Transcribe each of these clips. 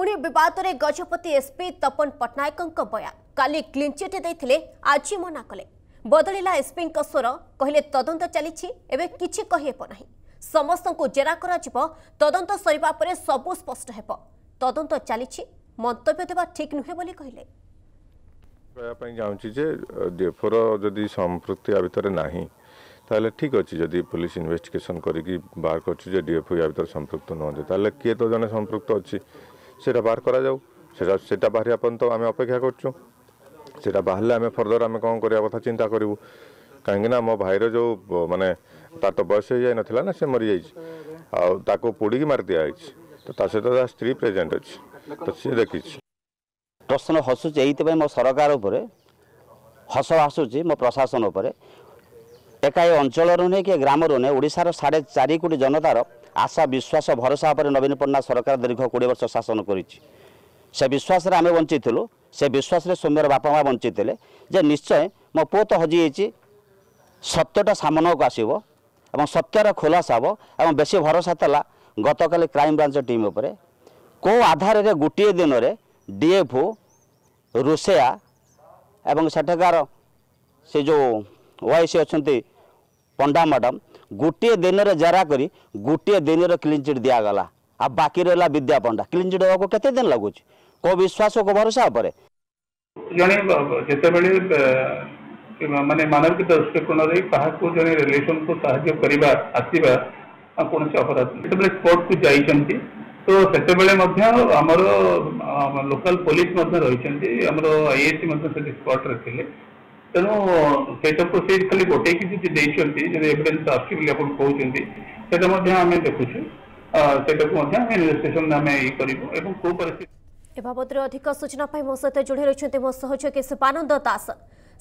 ପୁଣି ବିବାଦରେ ଗଜପତି ଏସ୍ପି ତପନ ପଟ୍ଟନାୟକଙ୍କ ବୟାନ କାଲି କ୍ଲିନ୍ଚିଟ୍ ଦେଇଥିଲେ ଆଜି ମନା କଲେ ବଦଳିଲା ଏସ୍ପିଙ୍କ ସ୍ୱର କହିଲେ ତଦନ୍ତ ଚାଲିଛି ଏବେ କିଛି କହିହେବ ନାହିଁ ସମସ୍ତଙ୍କୁ ଜେରା କରାଯିବ ତଦନ୍ତ ସରିବା ପରେ ସବୁ ସ୍ପଷ୍ଟ ହେବ ତଦନ୍ତ ଚାଲିଛି ମନ୍ତବ୍ୟ ଦେବା ଠିକ୍ ନୁହେଁ ବୋଲି କହିଲେ କହିବା ପାଇଁ ଚାହୁଁଛି ଯେ ଡେଫୋର ଯଦି ସମ୍ପୃକ୍ତି ୟା ଭିତରେ ନାହିଁ ତାହେଲେ ଠିକ୍ ଅଛି ଯଦି ପୋଲିସ ଇନଭେଷ୍ଟିଗେସନ୍ କରିକି ବାହାର କରୁଛି ଯେ ଡିଏଫ୍ଓ ୟା ଭିତରେ ସମ୍ପୃକ୍ତ ନୁହନ୍ତି ତାହେଲେ କିଏ ତ ଜଣେ ସମ୍ପୃକ୍ତ ଅଛି ସେଇଟା ବାହାର କରାଯାଉ ସେଟା ସେଇଟା ବାହାରିବା ପର୍ଯ୍ୟନ୍ତ ଆମେ ଅପେକ୍ଷା କରୁଛୁ ସେଇଟା ବାହାରିଲେ ଆମେ ଫର୍ଦର ଆମେ କ'ଣ କରିବା କଥା ଚିନ୍ତା କରିବୁ କାହିଁକିନା ମୋ ଭାଇର ଯେଉଁ ମାନେ ତା'ର ତ ବୟସ ହେଇଯାଇନଥିଲା ନା ସେ ମରିଯାଇଛି ଆଉ ତାକୁ ପୋଡ଼ିକି ମାରି ଦିଆଯାଇଛି ତ ତା ସହିତ ତା ସ୍ତ୍ରୀ ପ୍ରେଜେଣ୍ଟ ଅଛି ତ ସିଏ ଦେଖିଛି ପ୍ରଶ୍ନ ହସୁଛି ଏଇଥିପାଇଁ ମୋ ସରକାର ଉପରେ ହସ ଆସୁଛି ମୋ ପ୍ରଶାସନ ଉପରେ ଏକା ଏ ଅଞ୍ଚଳରୁ ନୁହେଁ କି ଗ୍ରାମରୁ ନୁହେଁ ଓଡ଼ିଶାର ସାଢ଼େ ଚାରି କୋଟି ଜନତାର ଆଶା ବିଶ୍ୱାସ ଭରସା ଉପରେ ନବୀନ ପଟ୍ଟନାୟକ ସରକାର ଦୀର୍ଘ କୋଡ଼ିଏ ବର୍ଷ ଶାସନ କରିଛି ସେ ବିଶ୍ୱାସରେ ଆମେ ବଞ୍ଚିଥିଲୁ ସେ ବିଶ୍ୱାସରେ ସୌମ୍ୟର ବାପା ମା' ବଞ୍ଚିଥିଲେ ଯେ ନିଶ୍ଚୟ ମୋ ପୁଅ ତ ହଜିଯାଇଛି ସତ୍ୟଟା ସାମ୍ନାକୁ ଆସିବ ଏବଂ ସତ୍ୟର ଖୁଲାସା ହେବ ଏବଂ ବେଶୀ ଭରସା ଥିଲା ଗତକାଲି କ୍ରାଇମବ୍ରାଞ୍ଚ ଟିମ୍ ଉପରେ କେଉଁ ଆଧାରରେ ଗୋଟିଏ ଦିନରେ ଡିଏଫ୍ ରୁଷିଆ ଏବଂ ସେଠାକାର ସେ ଯେଉଁ ଓ ଆଇ ସି ଅଛନ୍ତି ପଣ୍ଡା ମ୍ୟାଡ଼ାମ୍ गोटे दिन जरा कर गोटे दिन क्लीन चिट दिगला आ बाकी रहा विद्या पंडा क्लीन चिट हाँ के दिन लगुच को विश्वास को भरोसा उपर जड़े जिते मानने मानविक दृष्टिकोण काको जड़े रिलेसन को साहय करवा आसवा कौन अपराध जो स्पट को जाती तो सेतबेले आमर लोकल पुलिस रही आमर आईएससी स्पट रखिले ᱛᱮᱱᱚ ᱛᱮᱛᱚ ᱯᱨᱚᱯᱷᱮᱥᱚᱨ ᱠᱷᱚᱞᱤ ᱵᱚᱴᱮ ᱠᱤᱛᱤ ᱫᱮᱪᱷᱚᱱᱛᱮ ᱡᱮ ᱮᱯᱞᱮᱱᱥ ᱛᱚ ᱟᱥᱠᱤᱵᱞᱤ ᱟᱯᱱᱚ ᱠᱚᱦᱩᱱᱛᱤ ᱛᱚ ᱛᱚ ᱢᱟᱫᱷᱭᱟᱢ ᱦᱟᱢᱮ ᱫᱮᱠᱷᱩᱪᱷᱮ ᱟ ᱥᱮᱴᱟᱯ ᱢᱟᱫᱷᱭᱟᱢ ᱨᱮᱡᱤᱥᱴᱨᱮᱥᱚᱱ ᱱᱟᱢᱮ ᱤᱭᱟᱹ ᱠᱟᱹᱨᱤᱵᱚ ᱮᱵᱚᱱ ᱠᱚ ᱯᱟᱨᱤᱥᱤᱛ ᱮ ᱵᱟᱵᱚᱛᱨᱮ ᱟധിക ᱥᱩᱪᱱᱟ ᱯᱮ ᱢᱚᱥᱛᱮ ᱡᱩᱲᱤ ᱨᱮᱪᱷᱚᱱᱛᱮ ᱢᱚ ᱥᱚᱦᱚᱡᱚ ᱠᱮᱥᱯᱟᱱᱚᱱᱫ ᱛᱟᱥ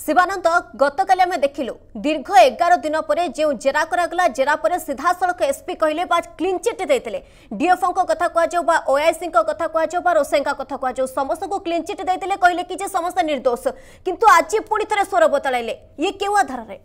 ଶିବାନନ୍ଦ ଗତକାଲି ଆମେ ଦେଖିଲୁ ଦୀର୍ଘ ଏଗାର ଦିନ ପରେ ଯେଉଁ ଜେରା କରାଗଲା ଜେରା ପରେ ସିଧାସଳଖ ଏସ୍ପି କହିଲେ ବା କ୍ଲିନ୍ଚିଟ୍ ଦେଇଥିଲେ ଡିଏଫ୍ଓଙ୍କ କଥା କୁହାଯାଉ ବା ଓଆଇସିଙ୍କ କଥା କୁହାଯାଉ ବା ରୋଷେଇଙ୍କ କଥା କୁହାଯାଉ ସମସ୍ତଙ୍କୁ କ୍ଲିନ୍ଚିଟ୍ ଦେଇଥିଲେ କହିଲେ କି ଯେ ସମସ୍ତେ ନିର୍ଦ୍ଦୋଷ କିନ୍ତୁ ଆଜି ପୁଣି ଥରେ ସ୍ୱର ବଦଳାଇଲେ ଇଏ କେଉଁ ଆଧାରରେ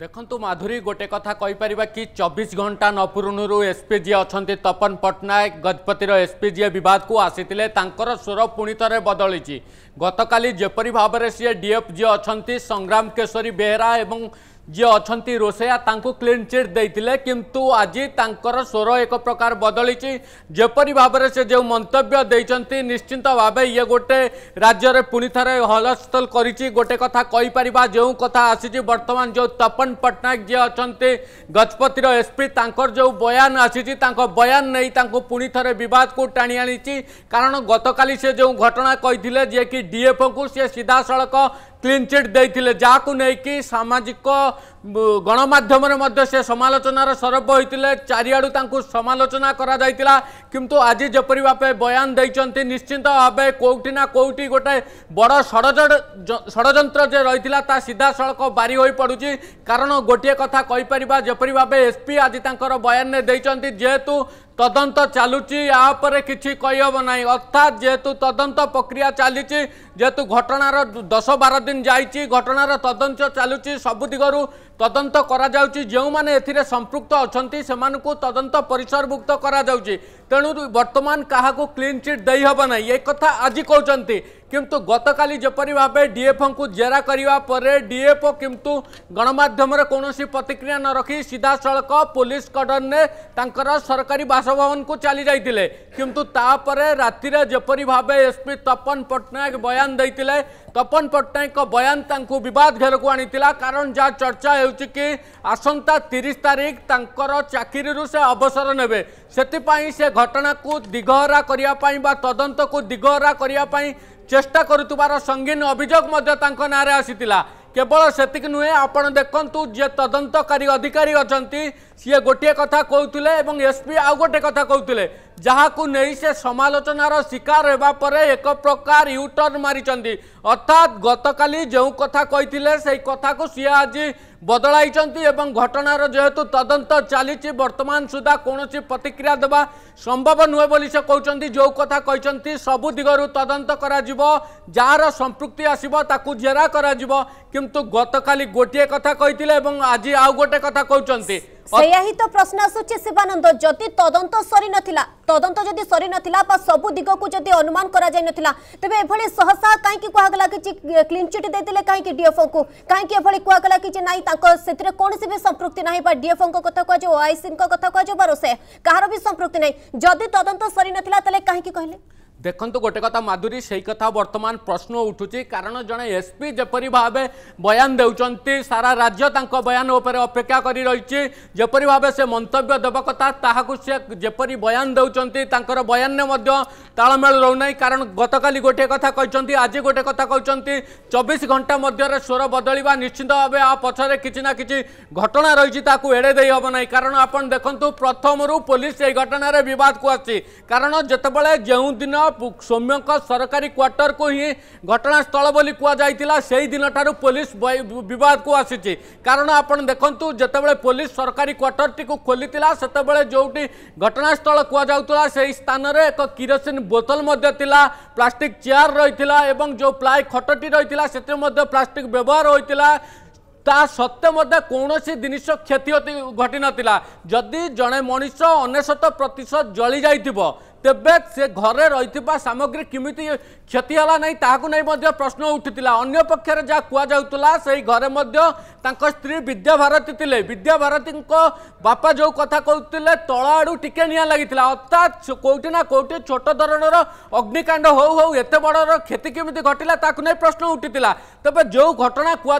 ଦେଖନ୍ତୁ ମାଧୁରୀ ଗୋଟେ କଥା କହିପାରିବା କି ଚବିଶ ଘଣ୍ଟା ନ ପୂର୍ବରୁ ଏସ୍ପି ଯିଏ ଅଛନ୍ତି ତପନ ପଟ୍ଟନାୟକ ଗଜପତିର ଏସ୍ପି ଯିଏ ବିବାଦକୁ ଆସିଥିଲେ ତାଙ୍କର ସ୍ୱର ପୁଣି ଥରେ ବଦଳିଛି ଗତକାଲି ଯେପରି ଭାବରେ ସିଏ ଡିଏଫ୍ ଯିଏ ଅଛନ୍ତି ସଂଗ୍ରାମ କେଶରୀ ବେହେରା ଏବଂ जी अच्छा रोसैया क्लीन चिट देते कि आज तरह स्वर एक प्रकार बदली भाव से जो मंत्य मंतव्य निश्चिंत भावे ये गोटे राज्य पुणि थे हलस्थल कर गोटे कथा कहीपर जो कथा आसी बर्तमान जो तपन पट्टनायक जी अच्छा गजपतिर एसपी तर जो बयान आसी बयान नहीं पुणि थे बद को टाणी आनी कारण गत काली से जो घटना कही कि डीएफओ को सी सीधा सड़क କ୍ଲିନ୍ ଚିଟ୍ ଦେଇଥିଲେ ଯାହାକୁ ନେଇକି ସାମାଜିକ ଗଣମାଧ୍ୟମରେ ମଧ୍ୟ ସେ ସମାଲୋଚନାର ସରବ ହୋଇଥିଲେ ଚାରିଆଡ଼ୁ ତାଙ୍କୁ ସମାଲୋଚନା କରାଯାଇଥିଲା କିନ୍ତୁ ଆଜି ଯେପରି ଭାବେ ବୟାନ ଦେଇଛନ୍ତି ନିଶ୍ଚିନ୍ତ ଭାବେ କେଉଁଠି ନା କେଉଁଠି ଗୋଟେ ବଡ଼ ଷଡ଼ଯନ୍ତ୍ର ଯେ ରହିଥିଲା ତା ସିଧାସଳଖ ବାରି ହୋଇପଡ଼ୁଛି କାରଣ ଗୋଟିଏ କଥା କହିପାରିବା ଯେପରି ଭାବେ ଏସ୍ପି ଆଜି ତାଙ୍କର ବୟାନରେ ଦେଇଛନ୍ତି ଯେହେତୁ তদন্ত চালুচি ইয়াপরে কিছু কইহব না অর্থাৎ যেহেতু তদন্ত প্রক্রিয়া চালিছি যেহেতু ঘটনার দশ বার দিন যাইছি ঘটনার তদন্ত চালুচি সবু দিগরু तदंत कर जो मैंने एर संपुक्त अच्छा से मूँ तदंत परसभुक्त करेणु बर्तमान क्या क्लीन चिट देना ये कथा आज कौन कि गत काली जपरी भाव डीएफ को जेरा करने डीएफओ कि गणमाम कौन सी प्रतिक्रिया न रखी सीधा सड़क पुलिस कडर ने तर सरकारी बासभवन को चली जाइए कितु तापर रातिर जपरी भाव एसपी तपन पट्टनायक बयान देते तपन पट्टनायक बयान तांकु घेर को आनी कारण जहाँ चर्चा हो आसंता तीस तारीख तर चाकरी से अवसर ने से घटना को दिगहरा करने तदंत को दिगहरा करने चेष्टा कर संगीन अभोग नाँरे आसी केवल सेक नुहे आपण जे तदंतकारी अधिकारी अच्छा सी गोटे कथा कहते एसपी आउ गोटे कथा कहते जहाँ नहीं से समालोचनार शिकार होगापर एक प्रकार यूटर्न मारिंट अर्थात गतकाली जो कथा कही कथा को सी आज बदलाई घटनार जेहेतु तदंत चली बर्तमान सुधा कौन प्रतिक्रिया देवा संभव नुहे से कहते जो कथा कही सबु दिगर तदंत जार संपृक्ति आसो जेरा गत गतकाली गोटे कथा कही आज आउ गोटे कथा कहते ସେଇଆ ହିଁ ତ ପ୍ରଶ୍ନ ଆସୁଛି ଶିବାନନ୍ଦ ଯଦି ତଦନ୍ତ ସରିନଥିଲା ତଦନ୍ତ ଯଦି ସରିନଥିଲା ବା ସବୁ ଦିଗକୁ ଯଦି ଅନୁମାନ କରାଯାଇନଥିଲା ତେବେ ଏଭଳି ସହସା କାହିଁକି କୁହାଗଲା କି କ୍ଲିନ୍ ଚିଟ୍ ଦେଇଥିଲେ କାହିଁକି ଡିଏଫଓଙ୍କୁ କାହିଁକି ଏଭଳି କୁହାଗଲା କି ଯେ ନାହିଁ ତାଙ୍କ ସେଥିରେ କୌଣସି ବି ସମ୍ପୃକ୍ତି ନାହିଁ ବା ଡିଏଫଓଙ୍କ କଥା କୁହାଯିବ ଓଆଇସିଙ୍କ କଥା କୁହାଯିବ ବା ରୋଷେୟା କାହାର ବି ସମ୍ପୃକ୍ତି ନାହିଁ ଯଦି ତଦନ୍ତ ସରିନଥିଲା ତାହେଲେ କାହିଁକି କହିଲେ ଦେଖନ୍ତୁ ଗୋଟେ କଥା ମାଧୁରୀ ସେଇ କଥା ବର୍ତ୍ତମାନ ପ୍ରଶ୍ନ ଉଠୁଛି କାରଣ ଜଣେ ଏସ୍ପି ଯେପରି ଭାବେ ବୟାନ ଦେଉଛନ୍ତି ସାରା ରାଜ୍ୟ ତାଙ୍କ ବୟାନ ଉପରେ ଅପେକ୍ଷା କରି ରହିଛି ଯେପରି ଭାବେ ସେ ମନ୍ତବ୍ୟ ଦେବା କଥା ତାହାକୁ ସେ ଯେପରି ବୟାନ ଦେଉଛନ୍ତି ତାଙ୍କର ବୟାନରେ ମଧ୍ୟ ତାଳମେଳ ରହୁନାହିଁ କାରଣ ଗତକାଲି ଗୋଟିଏ କଥା କହିଛନ୍ତି ଆଜି ଗୋଟେ କଥା କହିଛନ୍ତି ଚବିଶ ଘଣ୍ଟା ମଧ୍ୟରେ ସ୍ୱର ବଦଳିବା ନିଶ୍ଚିତ ଭାବେ ଏହା ପଛରେ କିଛି ନା କିଛି ଘଟଣା ରହିଛି ତାକୁ ଏଡ଼େଇ ଦେଇ ହେବ ନାହିଁ କାରଣ ଆପଣ ଦେଖନ୍ତୁ ପ୍ରଥମରୁ ପୋଲିସ ଏହି ଘଟଣାରେ ବିବାଦକୁ ଆସିଛି କାରଣ ଯେତେବେଳେ ଯେଉଁଦିନ ସୌମ୍ୟଙ୍କ ସରକାରୀ କ୍ୱାର୍ଟରକୁ ହିଁ ଘଟଣାସ୍ଥଳ ବୋଲି କୁହାଯାଇଥିଲା ସେହିଦିନ ଠାରୁ ପୋଲିସ ବିବାଦକୁ ଆସିଛି କାରଣ ଆପଣ ଦେଖନ୍ତୁ ଯେତେବେଳେ ପୋଲିସ ସରକାରୀ କ୍ୱାର୍ଟରଟିକୁ ଖୋଲିଥିଲା ସେତେବେଳେ ଯେଉଁଠି ଘଟଣାସ୍ଥଳ କୁହାଯାଉଥିଲା ସେହି ସ୍ଥାନରେ ଏକ କିରୋସିନ ବୋତଲ ମଧ୍ୟ ଥିଲା ପ୍ଲାଷ୍ଟିକ ଚେୟାର ରହିଥିଲା ଏବଂ ଯେଉଁ ପ୍ଲାଏ ଖଟଟି ରହିଥିଲା ସେଥିରେ ମଧ୍ୟ ପ୍ଲାଷ୍ଟିକ ବ୍ୟବହାର ହୋଇଥିଲା ତା ସତ୍ତ୍ୱେ ମଧ୍ୟ କୌଣସି ଜିନିଷ କ୍ଷତି ଘଟିନଥିଲା ଯଦି ଜଣେ ମଣିଷ ଅନେଶତ ପ୍ରତିଶତ ଜଳି ଯାଇଥିବ তেবে সে ঘরে রয়েছে সামগ্রী কমিটি ক্ষতি হল না তাহলে নেই প্রশ্ন উঠি অন্য পক্ষের যা কুয়া সেই ঘরে তাঁর স্ত্রী বিদ্যাভারতী লে বিদ্যাভারতী বাপা যে কথা কুলে তল আড়ু টিকে নিয়া লাগি অর্থাৎ কোটি না কোটি ছোট ধরনের অগ্নিকাণ্ড হো হো এত বড় ক্ষতি কমিটি ঘটিলা তাকে প্রশ্ন উঠি তবে যে ঘটনা কুয়া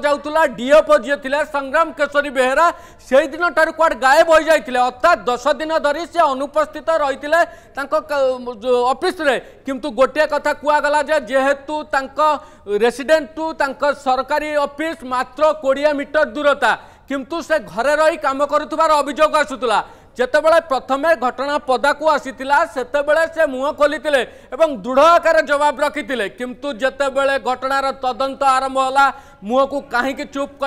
ডিএফ ঝিও লে সংগ্রাম কেশরী বেহেরা সেই দিন ঠার কুয়াড়ে গায়েব হয়ে যাই অর্থাৎ দশ দিন ধর সে অনুপস্থিত রয়েছে তাঁর অফিসে কিন্তু গোটিয়ে কথা কুয়াগলা যে যেহেতু তাঙ্ক রেসিডেন্ট টু তাঙ্ক সরকারি অফিস মাত্র কোড়িয়ে মিটর দূরতা কিন্তু সে ঘরে রই কাম করুবার অভিযোগ আসুলা যেতবে প্রথমে ঘটনা পদাকু আসিলা সেতবে সে মুহ খোলিলে এবং দৃঢ় আকারে জবাব রাখি কিন্তু যেতবে ঘটনার তদন্ত আরম্ভ হলা मुहको काहीँक चुप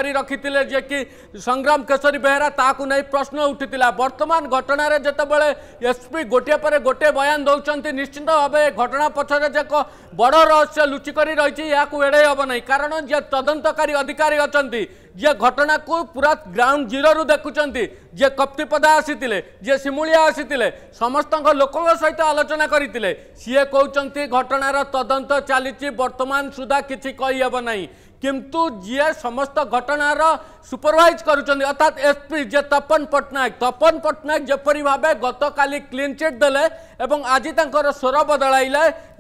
जे कि सङ्ग्राम केशरी बेहेरा ताको नै प्रश्न उठिला बर्तमान घटणार जति बेला एसपी गोटे परे गोटे बयान दौरान निश्चित भाइ घटना पछेर बडरह लुचिक रहि एड़े हे नै कारण जे तदन्तकारी अधिकारी अहिले जे घटना पुरा ग्राउन्ड जिरो देखुन्छ जे कप्तिपदा आसिए जे सिमुलिया आसले समस्त लोक सहित आलोचना घटनार तदंत चाहिँ बर्तमान सुधा किहेब किंतु जी समस्त घटनार सुपरभाइज करुँच अर्थात एसपी जे तपन पट्टनायक तपन पट्टनायक जपरी भाव गत काली क्लीन चिट दे आज तर स्वर बदल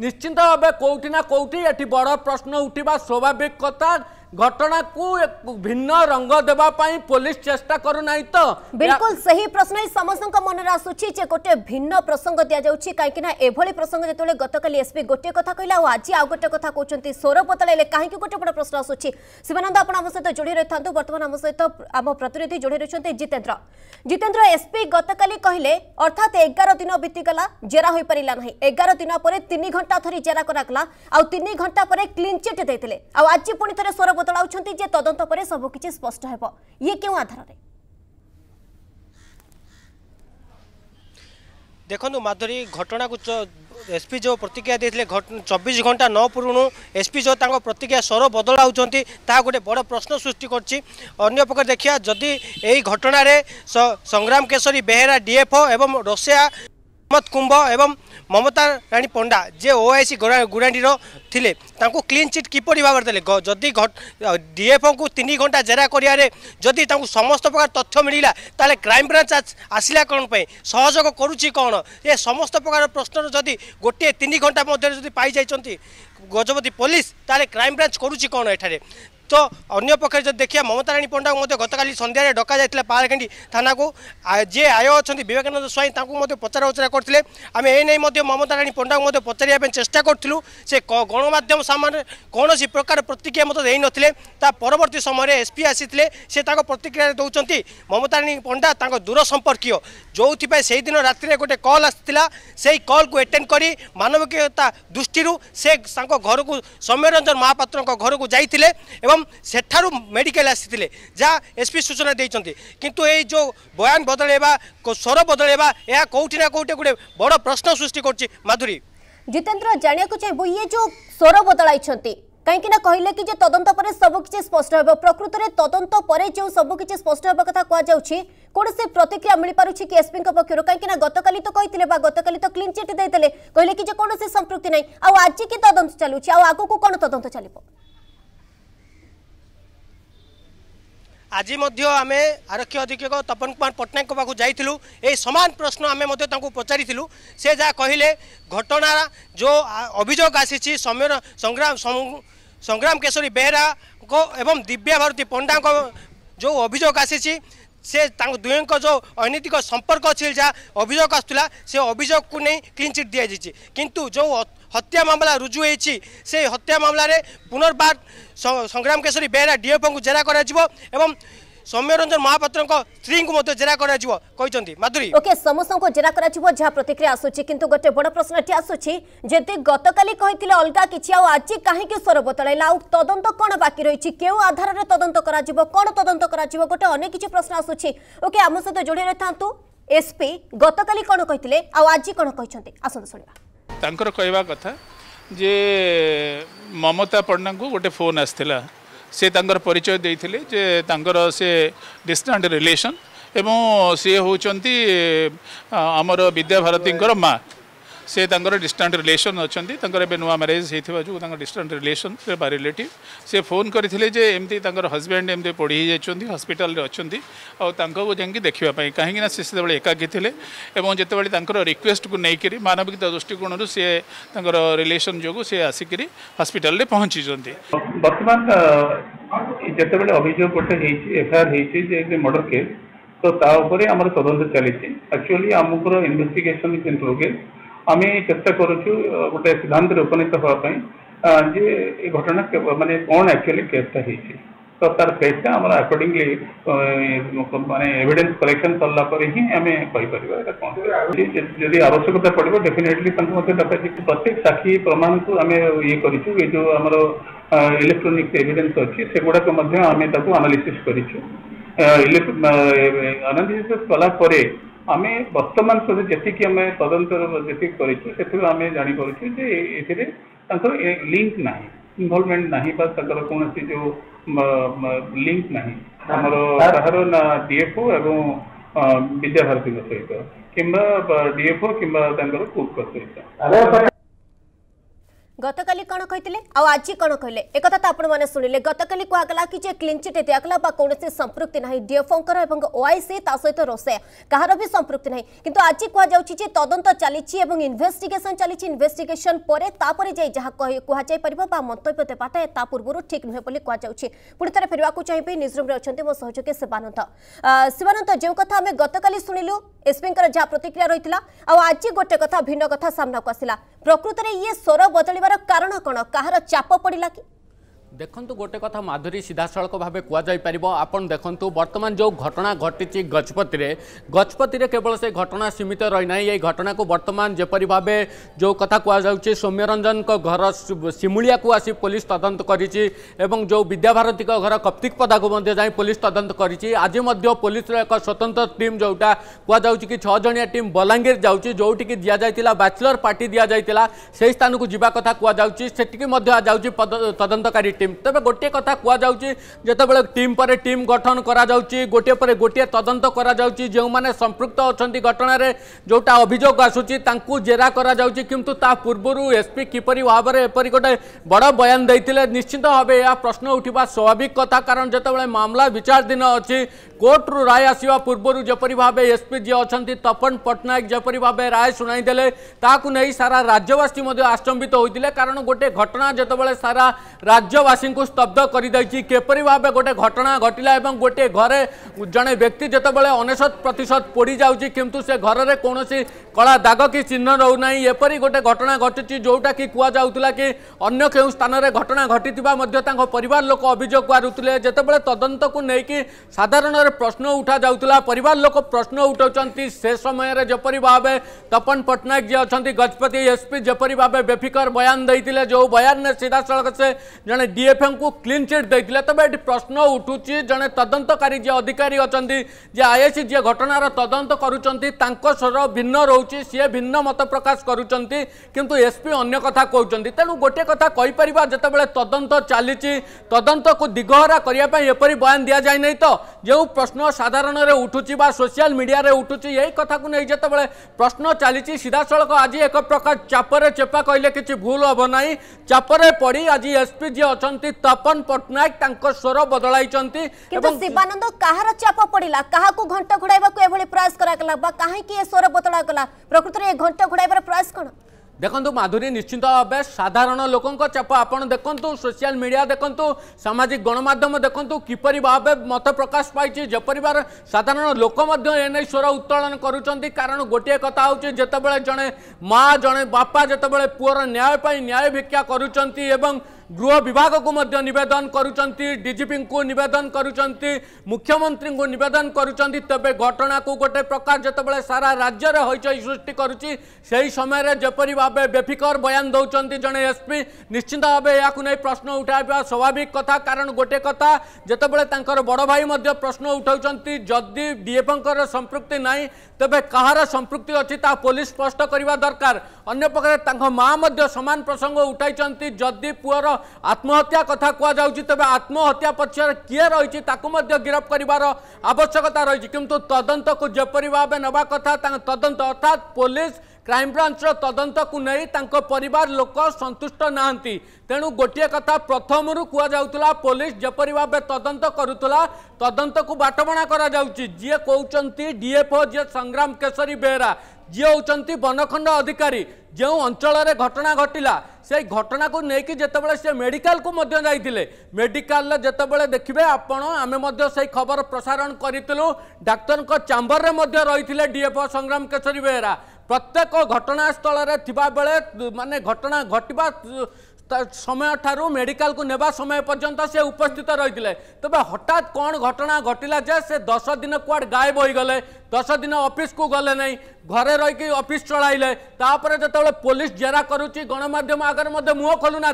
निश्चिंत भाव कौटिना कौटि ये बड़ प्रश्न उठवा स्वाभाविक कथा घटना को भिन्न रंग देवाई पुलिस चेस्टा करुना तो बिल्कुल सही प्रश्न ही समस्त मन में आसूची गोटे भिन्न प्रसंग दि जाऊँगी कहीं एभली प्रसंग जो गतकाल एसपी गोटे कथ कहले आज आउ गोटे कथ कौन स्वर बदल कहीं गोटे बड़ प्रश्न आसूची शिवानंद आप सहित जोड़ी रही था बर्तमान आम सहित आम प्रतिनिधि जोड़ी रही जितेन्द्र जितेन्द्र एसपी गतकाल कहले अर्थात एगार दिन बीतीगला जेरा हो पारा ना एगार दिन पर घंटा थरी जेरा करा आउ घंटा पर क्लीन चिट देते आज पुणी थे स्वर बदलाउँछन्ति जे तदन्त परे सबकिछि स्पष्ट हेबो ये केउ आधारले देखन्तु माधुरी को एसपी जो प्रतिक्रिया दिए चौबीस घंटा न पूर्ण एसपी जो तक प्रतिक्रिया स्वर बदलाऊँच ता गोटे बड़ प्रश्न सृष्टि करपक्ष देखिया जदि यही घटना रे संग्राम केशरी बेहरा डीएफओ एवं रोसिया मद एवं ममता राणी पंडा जे ओआइसी गुराणी र ले किन्चिट किप को देखि घंटा जेरा गरी त सम प्रकार तथ्य मिला क्राइम ब्रान्च आसलाइ सहयोग गरु क समस्त प्रकार प्रश्न गोटे तिन घन्टा मध्य गजपति क्राइम ब्रांच ब्रान्च गरुन एठार ତ ଅନ୍ୟ ପକ୍ଷରେ ଯଦି ଦେଖିବା ମମତା ରାଣୀ ପଣ୍ଡାଙ୍କୁ ମଧ୍ୟ ଗତକାଲି ସନ୍ଧ୍ୟାରେ ଡକାଯାଇଥିଲା ପାଳଖେଣ୍ଡି ଥାନାକୁ ଯିଏ ଆୟ ଅଛନ୍ତି ବିବେକାନନ୍ଦ ସ୍ୱାଇଁ ତାଙ୍କୁ ମଧ୍ୟ ପଚରା ଉଚରା କରିଥିଲେ ଆମେ ଏ ନେଇ ମଧ୍ୟ ମମତା ରାଣୀ ପଣ୍ଡାଙ୍କୁ ମଧ୍ୟ ପଚାରିବା ପାଇଁ ଚେଷ୍ଟା କରିଥିଲୁ ସେ ଗଣମାଧ୍ୟମ ସାମ୍ନାରେ କୌଣସି ପ୍ରକାର ପ୍ରତିକ୍ରିୟା ମଧ୍ୟ ଦେଇନଥିଲେ ତା ପରବର୍ତ୍ତୀ ସମୟରେ ଏସ୍ପି ଆସିଥିଲେ ସେ ତାଙ୍କ ପ୍ରତିକ୍ରିୟା ଦେଉଛନ୍ତି ମମତା ରାଣୀ ପଣ୍ଡା ତାଙ୍କ ଦୂର ସମ୍ପର୍କୀୟ ଯେଉଁଥିପାଇଁ ସେହିଦିନ ରାତିରେ ଗୋଟେ କଲ୍ ଆସିଥିଲା ସେହି କଲ୍କୁ ଏଟେଣ୍ଡ କରି ମାନବିକତା ଦୃଷ୍ଟିରୁ ସେ ତାଙ୍କ ଘରକୁ ସୌମ୍ୟରଞ୍ଜନ ମହାପାତ୍ରଙ୍କ ଘରକୁ ଯାଇଥିଲେ ଏବଂ ମ୍ୟାଡ଼ାମ୍ ସେଠାରୁ ମେଡ଼ିକାଲ ଆସିଥିଲେ ଯାହା ଏସ୍ପି ସୂଚନା ଦେଇଛନ୍ତି କିନ୍ତୁ ଏଇ ଯେଉଁ ବୟାନ ବଦଳାଇବା ସ୍ୱର ବଦଳାଇବା ଏହା କେଉଁଠି ନା କେଉଁଠି ଗୋଟେ ବଡ଼ ପ୍ରଶ୍ନ ସୃଷ୍ଟି କରୁଛି ମାଧୁରୀ ଜିତେନ୍ଦ୍ର ଜାଣିବାକୁ ଚାହିଁବୁ ଇଏ ଯେଉଁ ସ୍ୱର ବଦଳାଇଛନ୍ତି କାହିଁକି ନା କହିଲେ କି ଯେ ତଦନ୍ତ ପରେ ସବୁକିଛି ସ୍ପଷ୍ଟ ହେବ ପ୍ରକୃତରେ ତଦନ୍ତ ପରେ ଯେଉଁ ସବୁକିଛି ସ୍ପଷ୍ଟ ହେବା କଥା କୁହାଯାଉଛି କୌଣସି ପ୍ରତିକ୍ରିୟା ମିଳିପାରୁଛି କି ଏସ୍ପିଙ୍କ ପକ୍ଷରୁ କାହିଁକି ନା ଗତକାଲି ତ କହିଥିଲେ ବା ଗତକାଲି ତ କ୍ଲିନ୍ ଚିଟ୍ ଦେଇଥିଲେ କହିଲେ କି ଯେ କୌଣସି ସମ୍ପୃକ୍ତି ନାହିଁ ଆଉ ଆଜି କି ତଦନ୍ତ ଚାଲୁଛି ଆଉ ଆଗକୁ କ'ଣ ତଦନ୍ତ ଚାଲିବ ଆଜି ମଧ୍ୟ ଆମେ ଆରକ୍ଷୀ ଅଧୀକ୍ଷକ ତପନ କୁମାର ପଟ୍ଟନାୟକଙ୍କ ପାଖକୁ ଯାଇଥିଲୁ ଏହି ସମାନ ପ୍ରଶ୍ନ ଆମେ ମଧ୍ୟ ତାଙ୍କୁ ପଚାରିଥିଲୁ ସେ ଯାହା କହିଲେ ଘଟଣା ଯେଉଁ ଅଭିଯୋଗ ଆସିଛି ସମୟ ସଂଗ୍ରାମ ସଂଗ୍ରାମ କେଶରୀ ବେହେରାଙ୍କ ଏବଂ ଦିବ୍ୟା ଭାରତୀ ପଣ୍ଡାଙ୍କ ଯେଉଁ ଅଭିଯୋଗ ଆସିଛି ସେ ତାଙ୍କ ଦୁହେଁଙ୍କ ଯେଉଁ ଅନୈତିକ ସମ୍ପର୍କ ଅଛି ଯାହା ଅଭିଯୋଗ ଆସୁଥିଲା ସେ ଅଭିଯୋଗକୁ ନେଇ କ୍ଲିନ୍ ଚିଟ୍ ଦିଆଯାଇଛି କିନ୍ତୁ ଯେଉଁ হত্যা মামলা রুজু হয়েছি সেই হত্যা মামলার পুনর্বার সংগ্রাম কেশরী বেহেরা ডিএফঙ্কু জেরা করা এবং সৌম্যরঞ্জন মহাপাত্রঙ্ক স্ত্রীঙ্কু মধ্যে জেরা করা যাব কইছন্তি মাধুরী ওকে সমস্তঙ্কু জেরা করা যাব যা প্রতিক্রিয়া আসুচি কিন্তু গটে বড় প্রশ্নটি আসুচি যেতে গতকালি কইতিলে অলগা কিছি আও আজি কাহিকি স্বর বদলাইলা আও তদন্ত কোন বাকি রইছি কেউ আধারে তদন্ত করা যাব কোন তদন্ত করা যাব গটে অনেক কিছু প্রশ্ন আসুচি ওকে আম সহিত জড়ি রইতান্তু এসপি গতকালি কোন কইতিলে আও আজি কোন কইছন্তি আসন্তু শুনিবা ତାଙ୍କର କହିବା କଥା ଯେ ମମତା ପଣ୍ଡାଙ୍କୁ ଗୋଟେ ଫୋନ୍ ଆସିଥିଲା ସେ ତାଙ୍କର ପରିଚୟ ଦେଇଥିଲେ ଯେ ତାଙ୍କର ସେ ଡିଷ୍ଟାଣ୍ଟ ରିଲେସନ୍ ଏବଂ ସିଏ ହେଉଛନ୍ତି ଆମର ବିଦ୍ୟାଭାରତୀଙ୍କର ମାଆ ସେ ତାଙ୍କର ଡିଷ୍ଟାଣ୍ଟ ରିଲେସନ୍ ଅଛନ୍ତି ତାଙ୍କର ଏବେ ନୂଆ ମ୍ୟାରେଜ୍ ହେଇଥିବା ଯୋଗୁଁ ତାଙ୍କ ଡିଷ୍ଟାଣ୍ଟ ରିଲେସନ୍ ବା ରିଲେଟିଭ୍ ସେ ଫୋନ୍ କରିଥିଲେ ଯେ ଏମିତି ତାଙ୍କର ହଜବେଣ୍ଡ ଏମିତି ପଢ଼ି ହେଇଯାଇଛନ୍ତି ହସ୍ପିଟାଲରେ ଅଛନ୍ତି ଆଉ ତାଙ୍କୁ ଯାଇକି ଦେଖିବା ପାଇଁ କାହିଁକିନା ସେ ସେତେବେଳେ ଏକାକୀ ଥିଲେ ଏବଂ ଯେତେବେଳେ ତାଙ୍କର ରିକ୍ୱେଷ୍ଟକୁ ନେଇକରି ମାନବିକତା ଦୃଷ୍ଟିକୋଣରୁ ସେ ତାଙ୍କର ରିଲେସନ୍ ଯୋଗୁଁ ସେ ଆସିକରି ହସ୍ପିଟାଲରେ ପହଞ୍ଚିଛନ୍ତି ବର୍ତ୍ତମାନ ଯେତେବେଳେ ଅଭିଯୋଗ ଗୋଟେ ହେଇଛି ଏଫଆଇଆର୍ ହେଇଛି ଯେ ମର୍ଡର କେସ୍ ତ ତା ଉପରେ ଆମର ତଦନ୍ତ ଚାଲିଛି ଆକ୍ଚୁଆଲି ଆମର ଇନଭେଷ୍ଟିଗେସନ୍ ଇଜ୍ ଇନ୍ ପ୍ରୋଗ୍ରେସ୍ आम चेस्टा करुचु गोटे सिद्धांत उपनीत हाँपाई जे ये घटना मानते कौन एक्चुअली केसटा तो तार फेसटा आम आकर्डिंगली मानने एविडेन्स कलेक्शन सरलापर ही आम कहीपर जदि आवश्यकता पड़ो डेफिनेटली प्रत्येक साक्षी प्रमाण को आम ये करूँ ये जो आम इलेक्ट्रोनिक्स एविडेन्स अच्छी से गुड़ाक आम आनालीसीस करूँ इलेक्ट्रोनिक्स कला અમે વર્તમાન સુધી જેતી કે અમે તદંતર રોલીક કરી છી તેથી અમે જાણી પર છી કે એથેરે તતો લિંક નહી ઇન્વોલ્વમેન્ટ નહી પાસ તતો કોનસી જો લિંક નહી અમારો સહરો ના DPO એવુ વિદ્યાહરતી મેસેજ તો કેમ DPO કેમ તાંગરો કોપ કરતો હે ଗତକାଲି କ'ଣ କହିଥିଲେ ଆଉ ଆଜି କ'ଣ କହିଲେ ଏକଥା ତ ଆପଣମାନେ ଶୁଣିଲେ ଗତକାଲି କୁହାଗଲା କି ଯେ କ୍ଲିନ୍ଚିଟ୍ ଦିଆଗଲା ବା କୌଣସି ସମ୍ପୃକ୍ତି ନାହିଁ ଡିଏଫ୍ଓଙ୍କର ଏବଂ ଓଆଇସି ତା ସହିତ ରୋଷେୟା କାହାର ବି ସମ୍ପୃକ୍ତି ନାହିଁ କିନ୍ତୁ ଆଜି କୁହାଯାଉଛି ଯେ ତଦନ୍ତ ଚାଲିଛି ଏବଂ ଇନଭେଷ୍ଟିଗେସନ୍ ଚାଲିଛି ଇନଭେଷ୍ଟିଗେସନ୍ ପରେ ତାପରେ ଯାଇ ଯାହା କୁହାଯାଇପାରିବ ବା ମନ୍ତବ୍ୟ ଦେବାଟା ତା ପୂର୍ବରୁ ଠିକ୍ ନୁହେଁ ବୋଲି କୁହାଯାଉଛି ପୁଣି ଥରେ ଫେରିବାକୁ ଚାହିଁବି ନ୍ୟୁଜ୍ରୁମ୍ରେ ଅଛନ୍ତି ମୋ ସହଯୋଗୀ ଶିବାନନ୍ଦ ଶିବାନନ୍ଦ ଯେଉଁ କଥା ଆମେ ଗତକାଲି ଶୁଣିଲୁ ଏସ୍ପିଙ୍କର ଯାହା ପ୍ରତିକ୍ରିୟା ରହିଥିଲା ଆଉ ଆଜି ଗୋଟେ କଥା ଭିନ୍ନ କଥା ସାମ୍ନାକୁ ଆସିଲା ପ୍ରକୃତରେ ଇଏ ସ୍ୱର ବଦଳିବାର କାରଣ କ'ଣ କାହାର ଚାପ ପଡ଼ିଲା କି ଦେଖନ୍ତୁ ଗୋଟେ କଥା ମାଧୁରୀ ସିଧାସଳଖ ଭାବେ କୁହାଯାଇପାରିବ ଆପଣ ଦେଖନ୍ତୁ ବର୍ତ୍ତମାନ ଯେଉଁ ଘଟଣା ଘଟିଛି ଗଜପତିରେ ଗଜପତିରେ କେବଳ ସେ ଘଟଣା ସୀମିତ ରହିନାହିଁ ଏହି ଘଟଣାକୁ ବର୍ତ୍ତମାନ ଯେପରି ଭାବେ ଯେଉଁ କଥା କୁହାଯାଉଛି ସୌମ୍ୟରଞ୍ଜନଙ୍କ ଘର ସିମୁଳିଆକୁ ଆସି ପୋଲିସ ତଦନ୍ତ କରିଛି ଏବଂ ଯେଉଁ ବିଦ୍ୟାଭାରତୀଙ୍କ ଘର କପ୍ତିକପଦାକୁ ମଧ୍ୟ ଯାଇ ପୋଲିସ ତଦନ୍ତ କରିଛି ଆଜି ମଧ୍ୟ ପୋଲିସର ଏକ ସ୍ୱତନ୍ତ୍ର ଟିମ୍ ଯେଉଁଟା କୁହାଯାଉଛି କି ଛଅ ଜଣିଆ ଟିମ୍ ବଲାଙ୍ଗୀର ଯାଉଛି ଯେଉଁଠିକି ଦିଆଯାଇଥିଲା ବ୍ୟାଚଲର ପାର୍ଟି ଦିଆଯାଇଥିଲା ସେହି ସ୍ଥାନକୁ ଯିବା କଥା କୁହାଯାଉଛି ସେଠିକି ମଧ୍ୟ ଯାଉଛି ତଦନ୍ତକାରୀ टीम तेज गोटे कथा कहुबले टीम पर टीम गठन कर गोटे पर गोटे तदंत कर जो मैंने संपुक्त अच्छा घटन जोटा अभोग आसू जेरा कर पूर्व एसपी किपर भाव में एपरी गोटे बड़ बयान देते निश्चित भाव यह प्रश्न उठा स्वाभाविक कथा कारण जो मामला विचारधीन अच्छी कोर्ट्रु राय आसवा पूर्व जपरी भाव एसपी जी अच्छा तपन पट्टनायक जपरी भाव राय शुणाईदे नहीं सारा राज्यवासी आचंबित होते कारण गोटे घटना जो सारा राज्यवास ओडावासी को स्तब्ध कर किपरी भाव गोटे घटना घटला और गोटे घरे जड़े व्यक्ति जोबले अनेशत प्रतिशत पोड़ जाऊँच किंतु घर में कौन କଳା ଦାଗ କି ଚିହ୍ନ ରହୁନାହିଁ ଏପରି ଗୋଟେ ଘଟଣା ଘଟିଛି ଯେଉଁଟା କି କୁହାଯାଉଥିଲା କି ଅନ୍ୟ କେଉଁ ସ୍ଥାନରେ ଘଟଣା ଘଟିଥିବା ମଧ୍ୟ ତାଙ୍କ ପରିବାର ଲୋକ ଅଭିଯୋଗ କରୁଥିଲେ ଯେତେବେଳେ ତଦନ୍ତକୁ ନେଇକି ସାଧାରଣରେ ପ୍ରଶ୍ନ ଉଠାଯାଉଥିଲା ପରିବାର ଲୋକ ପ୍ରଶ୍ନ ଉଠାଉଛନ୍ତି ସେ ସମୟରେ ଯେପରି ଭାବେ ତପନ ପଟ୍ଟନାୟକ ଯିଏ ଅଛନ୍ତି ଗଜପତି ଏସ୍ପି ଯେପରି ଭାବେ ବେଫିକର ବୟାନ ଦେଇଥିଲେ ଯେଉଁ ବୟାନରେ ସିଧାସଳଖ ସେ ଜଣେ ଡିଏଫ୍ଏଙ୍କୁ କ୍ଲିନ୍ ଚିଟ୍ ଦେଇଥିଲେ ତେବେ ଏଠି ପ୍ରଶ୍ନ ଉଠୁଛି ଜଣେ ତଦନ୍ତକାରୀ ଯିଏ ଅଧିକାରୀ ଅଛନ୍ତି ଯିଏ ଆଇଏସି ଯିଏ ଘଟଣାର ତଦନ୍ତ କରୁଛନ୍ତି ତାଙ୍କ ସ୍ୱର ଭିନ୍ନ ରହୁଛି ହେଉଛି ସିଏ ଭିନ୍ନ ମତ ପ୍ରକାଶ କରୁଛନ୍ତି କିନ୍ତୁ ଏସ୍ପି ଅନ୍ୟ କଥା କହୁଛନ୍ତି ତେଣୁ ଗୋଟିଏ କଥା କହିପାରିବା ଯେତେବେଳେ ତଦନ୍ତ ଚାଲିଛି ତଦନ୍ତକୁ ଦିଗହରା କରିବା ପାଇଁ ଏପରି ବୟାନ ଦିଆଯାଇନାହିଁ ତ ଯେଉଁ ପ୍ରଶ୍ନ ସାଧାରଣରେ ଉଠୁଛି ବା ସୋସିଆଲ ମିଡ଼ିଆରେ ଉଠୁଛି ଏହି କଥାକୁ ନେଇ ଯେତେବେଳେ ପ୍ରଶ୍ନ ଚାଲିଛି ସିଧାସଳଖ ଆଜି ଏକ ପ୍ରକାର ଚାପରେ ଚେପା କହିଲେ କିଛି ଭୁଲ ହେବ ନାହିଁ ଚାପରେ ପଡ଼ି ଆଜି ଏସ୍ପି ଯିଏ ଅଛନ୍ତି ତପନ ପଟ୍ଟନାୟକ ତାଙ୍କ ସ୍ୱର ବଦଳାଇଛନ୍ତି ଏବଂ ଶିବାନନ୍ଦ କାହାର ଚାପ ପଡ଼ିଲା କାହାକୁ ଘଣ୍ଟ ଘୋଡ଼ାଇବାକୁ ଏଭଳି ପ୍ରୟାସ କରାଗଲା ବା କାହିଁକି ଏ ସ୍ୱର ବଦଳାଗଲା ପ୍ରକୃତରେ ଏ ଘଣ୍ଟ ଘୋଡ଼ାଇବାର ପ୍ରୟାସ କ'ଣ ଦେଖନ୍ତୁ ମାଧୁରୀ ନିଶ୍ଚିନ୍ତ ଭାବେ ସାଧାରଣ ଲୋକଙ୍କ ଚାପ ଆପଣ ଦେଖନ୍ତୁ ସୋସିଆଲ ମିଡ଼ିଆ ଦେଖନ୍ତୁ ସାମାଜିକ ଗଣମାଧ୍ୟମ ଦେଖନ୍ତୁ କିପରି ଭାବେ ମତ ପ୍ରକାଶ ପାଇଛି ଯେପରି ଭାବେ ସାଧାରଣ ଲୋକ ମଧ୍ୟ ଏନେଇ ସ୍ୱର ଉତ୍ତୋଳନ କରୁଛନ୍ତି କାରଣ ଗୋଟିଏ କଥା ହେଉଛି ଯେତେବେଳେ ଜଣେ ମା' ଜଣେ ବାପା ଯେତେବେଳେ ପୁଅର ନ୍ୟାୟ ପାଇଁ ନ୍ୟାୟ ଭିକ୍ଷା କରୁଛନ୍ତି ଏବଂ गृह विभाग को मध्य नवेदन को नवेदन कर मुख्यमंत्री को नवेदन करे घटना को गोटे प्रकार जितेबाला सारा राज्य में हईचई सृष्टि करुच्च समय जपरी भाव बेफिकर बयान दौरान जड़े एसपी निश्चिंत भाव यह प्रश्न उठाया स्वाभाविक कथा कारण गोटे कथा जितेबाला बड़ भाई प्रश्न उठाऊ जदि डीएफर संपृक्ति ना तेज कहार संपृक्ति अच्छी पुलिस स्पष्ट करने दरकार अंपटे माँ सामान प्रसंग उठाई जदि पुअर ଆତ୍ମହତ୍ୟା କଥା କୁହାଯାଉଛି ତେବେ ଆତ୍ମହତ୍ୟା ପଛରେ କିଏ ରହିଛି ତାକୁ ମଧ୍ୟ ଗିରଫ କରିବାର ଆବଶ୍ୟକତା ରହିଛି କିନ୍ତୁ ତଦନ୍ତକୁ ଯେପରି ଭାବେ ନେବା କଥା ତାଙ୍କ ତଦନ୍ତ ଅର୍ଥାତ୍ ପୋଲିସ କ୍ରାଇମବ୍ରାଞ୍ଚର ତଦନ୍ତକୁ ନେଇ ତାଙ୍କ ପରିବାର ଲୋକ ସନ୍ତୁଷ୍ଟ ନାହାନ୍ତି ତେଣୁ ଗୋଟିଏ କଥା ପ୍ରଥମରୁ କୁହାଯାଉଥିଲା ପୋଲିସ ଯେପରି ଭାବେ ତଦନ୍ତ କରୁଥିଲା ତଦନ୍ତକୁ ବାଟମଣା କରାଯାଉଛି ଯିଏ କହୁଛନ୍ତି ଡିଏଫ୍ଓ ଯିଏ ସଂଗ୍ରାମ କେଶରୀ ବେହେରା ଯିଏ ହେଉଛନ୍ତି ବନଖଣ୍ଡ ଅଧିକାରୀ ଯେଉଁ ଅଞ୍ଚଳରେ ଘଟଣା ଘଟିଲା ସେଇ ଘଟଣାକୁ ନେଇକି ଯେତେବେଳେ ସେ ମେଡ଼ିକାଲକୁ ମଧ୍ୟ ଯାଇଥିଲେ ମେଡ଼ିକାଲରେ ଯେତେବେଳେ ଦେଖିବେ ଆପଣ ଆମେ ମଧ୍ୟ ସେଇ ଖବର ପ୍ରସାରଣ କରିଥିଲୁ ଡାକ୍ତରଙ୍କ ଚାମ୍ବରରେ ମଧ୍ୟ ରହିଥିଲେ ଡିଏଫ୍ଓ ସଂଗ୍ରାମ କେଶରୀ ବେହେରା ପ୍ରତ୍ୟେକ ଘଟଣାସ୍ଥଳରେ ଥିବାବେଳେ ମାନେ ଘଟଣା ଘଟିବା समय ठार् मेडिकल को नेवा समय पर्यंत से उपस्थित रही तेज हठात कौन घटना घटला जे से दस दिन कुआड गायब हो गले दस दिन ऑफिस को गले ना घरे रही ऑफिस चलाइले तापर जो पुलिस जेरा करुच्ची गणमाम आगे मुह खोलुना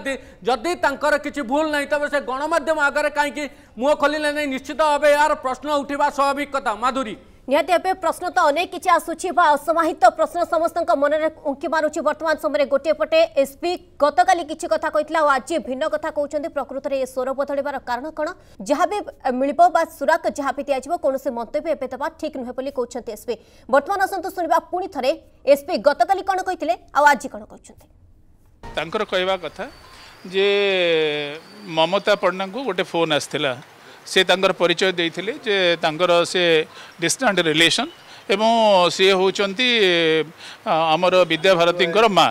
जदि तर कि भूल ना तेज से गणमाध्यम आगे कहीं मुह खोल निश्चित भाव यार प्रश्न उठा स्वाभाविक कथा माधुरी ନିହାତି ଏବେ ପ୍ରଶ୍ନ ତ ଅନେକ କିଛି ଆସୁଛି ବା ଅସମାହିତ ପ୍ରଶ୍ନ ସମସ୍ତଙ୍କ ମନରେ ଉଙ୍କି ମାରୁଛି ବର୍ତ୍ତମାନ ସମୟରେ ଗୋଟିଏ ପଟେ ଏସ୍ପି ଗତକାଲି କିଛି କଥା କହିଥିଲା ଆଉ ଆଜି ଭିନ୍ନ କଥା କହୁଛନ୍ତି ପ୍ରକୃତରେ ଏ ସ୍ୱର ବଦଳିବାର କାରଣ କ'ଣ ଯାହା ବି ମିଳିବ ବା ସୁରାକ ଯାହା ବି ଦିଆଯିବ କୌଣସି ମନ୍ତବ୍ୟ ଏବେ ଦେବା ଠିକ୍ ନୁହେଁ ବୋଲି କହୁଛନ୍ତି ଏସ୍ପି ବର୍ତ୍ତମାନ ଆସନ୍ତୁ ଶୁଣିବା ପୁଣି ଥରେ ଏସ୍ପି ଗତକାଲି କ'ଣ କହିଥିଲେ ଆଉ ଆଜି କ'ଣ କହୁଛନ୍ତି ତାଙ୍କର କହିବା କଥା ଯେ ମମତା ପଟ୍ଟନାୟକଙ୍କୁ ଗୋଟେ ଫୋନ୍ ଆସିଥିଲା ସେ ତାଙ୍କର ପରିଚୟ ଦେଇଥିଲେ ଯେ ତାଙ୍କର ସେ ଡିଷ୍ଟାଣ୍ଟ ରିଲେସନ୍ ଏବଂ ସିଏ ହେଉଛନ୍ତି ଆମର ବିଦ୍ୟାଭାରତୀଙ୍କର ମା'